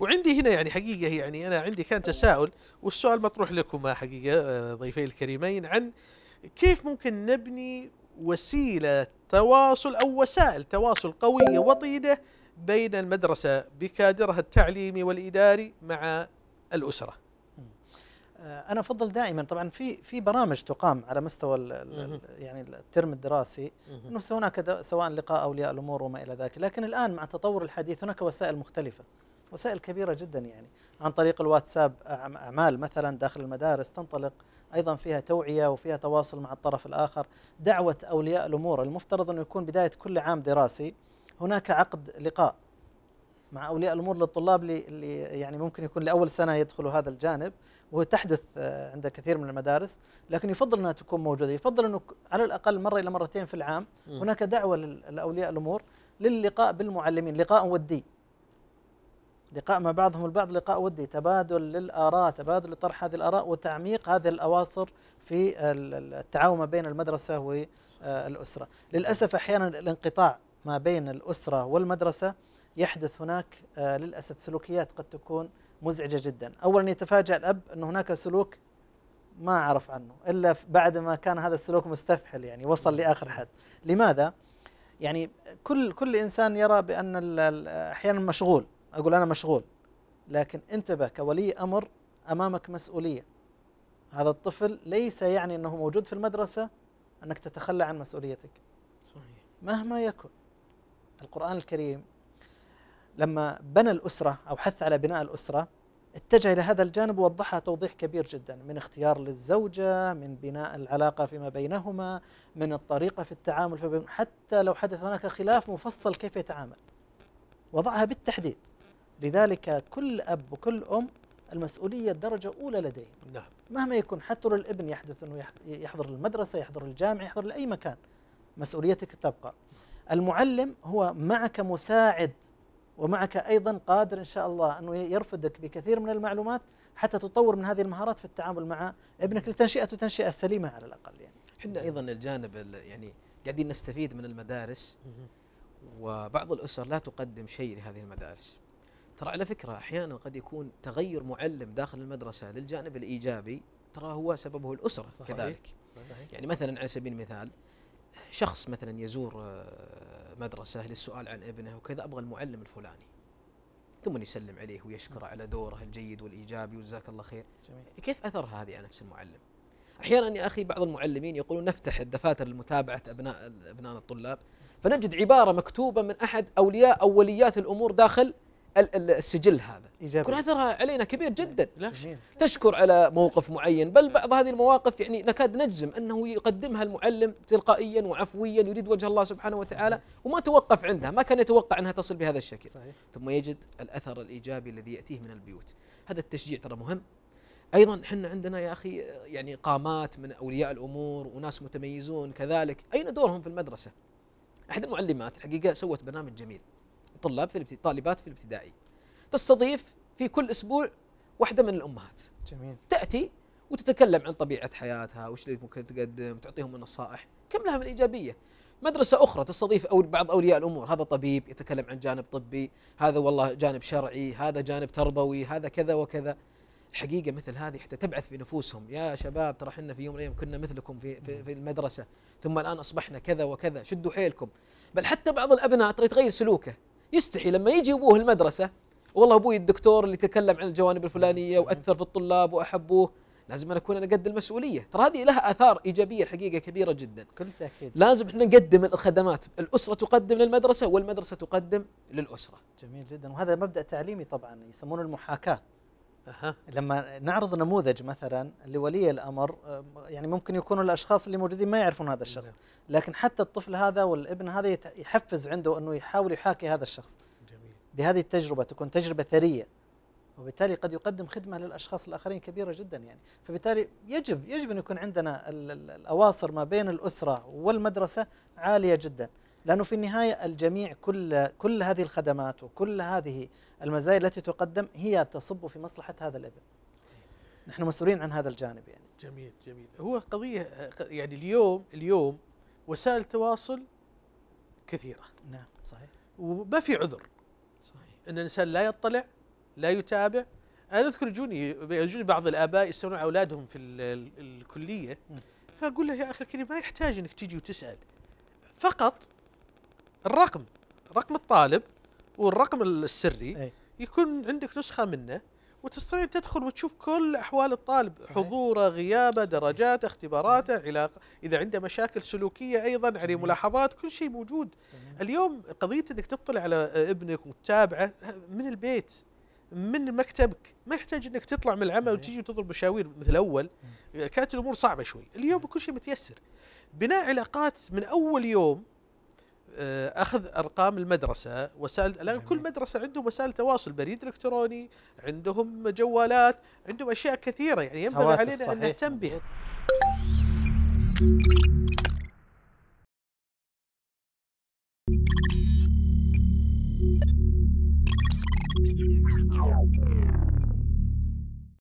وعندي هنا يعني حقيقه يعني انا عندي كان تساؤل والسؤال مطروح لكم حقيقه آه، ضيفي الكريمين عن كيف ممكن نبني وسيله تواصل او وسائل تواصل قويه وطيده بين المدرسه بكادرها التعليمي والاداري مع الاسره. آه، انا افضل دائما طبعا في في برامج تقام على مستوى الـ الـ يعني الترم الدراسي انه هناك سواء لقاء اولياء الامور وما الى ذلك، لكن الان مع التطور الحديث هناك وسائل مختلفه. وسائل كبيرة جدا يعني عن طريق الواتساب أعمال مثلا داخل المدارس تنطلق أيضا فيها توعية وفيها تواصل مع الطرف الآخر دعوة أولياء الأمور المفترض أنه يكون بداية كل عام دراسي هناك عقد لقاء مع أولياء الأمور للطلاب اللي يعني ممكن يكون لأول سنة يدخلوا هذا الجانب وتحدث آه، عند كثير من المدارس لكن يفضل انها تكون موجوده يفضل انه على الاقل مره الى مرتين في العام هناك دعوه لاولياء الامور للقاء بالمعلمين لقاء ودي لقاء ما بعضهم البعض لقاء ودي تبادل للآراء تبادل لطرح هذه الآراء وتعميق هذه الأواصر في التعاون ما بين المدرسة والأسرة آه، للأسف أحيانا الانقطاع ما بين الأسرة والمدرسة يحدث هناك آه، للأسف سلوكيات قد تكون مزعجة جدا أولا يتفاجأ الأب أن هناك سلوك ما أعرف عنه إلا بعد ما كان هذا السلوك مستفحل يعني وصل لآخر حد لماذا؟ يعني كل كل إنسان يرى بأن أحيانا مشغول أقول أنا مشغول لكن انتبه كولي أمر أمامك مسؤولية هذا الطفل ليس يعني أنه موجود في المدرسة أنك تتخلى عن مسؤوليتك صحيح. مهما يكن القرآن الكريم لما بنى الأسرة أو حث على بناء الأسرة اتجه إلى هذا الجانب ووضحها توضيح كبير جدا من اختيار للزوجة من بناء العلاقة فيما بينهما من الطريقة في التعامل حتى لو حدث هناك خلاف مفصل كيف يتعامل وضعها بالتحديد لذلك كل أب وكل أم المسؤولية درجة أولى لديه نعم. مهما يكون حتى للابن يحدث أنه يحضر المدرسة يحضر الجامعة يحضر لأي مكان مسؤوليتك تبقى المعلم هو معك مساعد ومعك أيضا قادر إن شاء الله أنه يرفدك بكثير من المعلومات حتى تطور من هذه المهارات في التعامل مع ابنك لتنشئته تنشئة سليمة على الأقل يعني احنا أيضا الجانب يعني قاعدين نستفيد من المدارس وبعض الأسر لا تقدم شيء لهذه المدارس ترى على فكرة أحيانا قد يكون تغير معلم داخل المدرسة للجانب الإيجابي ترى هو سببه الأسرة صحيح كذلك صحيح يعني مثلا على سبيل المثال شخص مثلا يزور آه، مدرسة للسؤال عن ابنه وكذا أبغى المعلم الفلاني ثم يسلم عليه ويشكره على دوره الجيد والإيجابي وجزاك الله خير جميل. كيف اثر هذه على نفس المعلم أحيانا يا أخي بعض المعلمين يقولون نفتح الدفاتر لمتابعة أبناء أبناء الطلاب فنجد عبارة مكتوبة من أحد أولياء أوليات الأمور داخل السجل هذا إيجابي. يكون اثرها علينا كبير جدا إيه، تشكر على موقف معين بل بعض هذه المواقف يعني نكاد نجزم انه يقدمها المعلم تلقائيا وعفويا يريد وجه الله سبحانه وتعالى إيه. وما توقف عندها ما كان يتوقع انها تصل بهذا الشكل صحيح. ثم يجد الاثر الايجابي الذي ياتيه من البيوت هذا التشجيع ترى مهم ايضا احنا عندنا يا اخي يعني قامات من اولياء الامور وناس متميزون كذلك اين دورهم في المدرسه احد المعلمات الحقيقه سوت برنامج جميل طلاب في طالبات في الابتدائي تستضيف في كل اسبوع واحده من الامهات جميل تاتي وتتكلم عن طبيعه حياتها وش اللي ممكن تقدم تعطيهم النصائح كم لها من ايجابيه مدرسة أخرى تستضيف أو بعض أولياء الأمور هذا طبيب يتكلم عن جانب طبي هذا والله جانب شرعي هذا جانب تربوي هذا كذا وكذا حقيقة مثل هذه حتى تبعث في نفوسهم يا شباب ترى احنا في يوم من الأيام كنا مثلكم في, في, في المدرسة ثم الآن أصبحنا كذا وكذا شدوا حيلكم بل حتى بعض الأبناء ترى يتغير سلوكه يستحي لما يجي ابوه المدرسه والله ابوي الدكتور اللي تكلم عن الجوانب الفلانيه واثر في الطلاب واحبوه لازم انا اكون انا قد المسؤوليه ترى هذه لها اثار ايجابيه الحقيقه كبيره جدا كل تاكيد لازم احنا نقدم الخدمات الاسره تقدم للمدرسه والمدرسه تقدم للاسره جميل جدا وهذا مبدا تعليمي طبعا يسمونه المحاكاه أه. لما نعرض نموذج مثلا لولي الامر آه، يعني ممكن يكونوا الاشخاص اللي موجودين ما يعرفون هذا الشخص نعم. لكن حتى الطفل هذا والابن هذا يحفز عنده انه يحاول يحاكي هذا الشخص جميل. بهذه التجربه تكون تجربه ثريه وبالتالي قد يقدم خدمه للاشخاص الاخرين كبيره جدا يعني فبالتالي يجب يجب ان يكون عندنا الاواصر ما بين الاسره والمدرسه عاليه جدا لأنه في النهاية الجميع كل كل هذه الخدمات وكل هذه المزايا التي تقدم هي تصب في مصلحة هذا الابن نحن مسؤولين عن هذا الجانب يعني جميل جميل هو قضية يعني اليوم اليوم وسائل التواصل كثيرة نعم صحيح وما في عذر صحيح أن الإنسان لا يطلع لا يتابع أنا أذكر جوني يجوني بعض الآباء يستمعون أولادهم في الكلية نعم. فأقول له يا أخي الكريم ما يحتاج أنك تجي وتسأل فقط الرقم رقم الطالب والرقم السري أي. يكون عندك نسخه منه وتستطيع تدخل وتشوف كل احوال الطالب صحيح. حضوره غيابه درجاته اختباراته علاقه اذا عنده مشاكل سلوكيه ايضا عليه ملاحظات كل شيء موجود جميل. اليوم قضيه انك تطلع على ابنك وتتابعه من البيت من مكتبك ما يحتاج انك تطلع من العمل صحيح. وتجي وتضرب مشاوير مثل اول كانت الامور صعبه شوي اليوم كل شيء متيسر بناء علاقات من اول يوم آه، اخذ ارقام المدرسه وسائل الان كل مدرسه عندهم وسائل تواصل بريد الكتروني عندهم جوالات عندهم اشياء كثيره يعني ينبغي علينا صحيح. ان نهتم بها